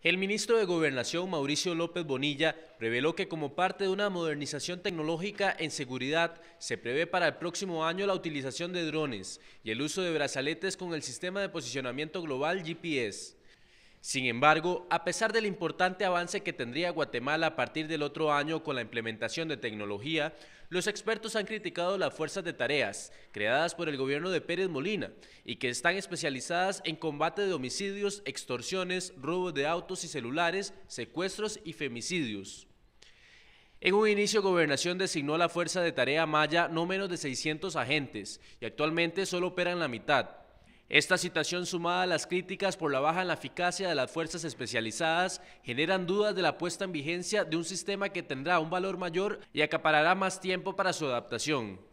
El ministro de Gobernación, Mauricio López Bonilla, reveló que como parte de una modernización tecnológica en seguridad, se prevé para el próximo año la utilización de drones y el uso de brazaletes con el sistema de posicionamiento global GPS. Sin embargo, a pesar del importante avance que tendría Guatemala a partir del otro año con la implementación de tecnología, los expertos han criticado las fuerzas de tareas creadas por el gobierno de Pérez Molina y que están especializadas en combate de homicidios, extorsiones, robos de autos y celulares, secuestros y femicidios. En un inicio, Gobernación designó a la Fuerza de Tarea Maya no menos de 600 agentes y actualmente solo operan la mitad, esta situación sumada a las críticas por la baja en la eficacia de las fuerzas especializadas generan dudas de la puesta en vigencia de un sistema que tendrá un valor mayor y acaparará más tiempo para su adaptación.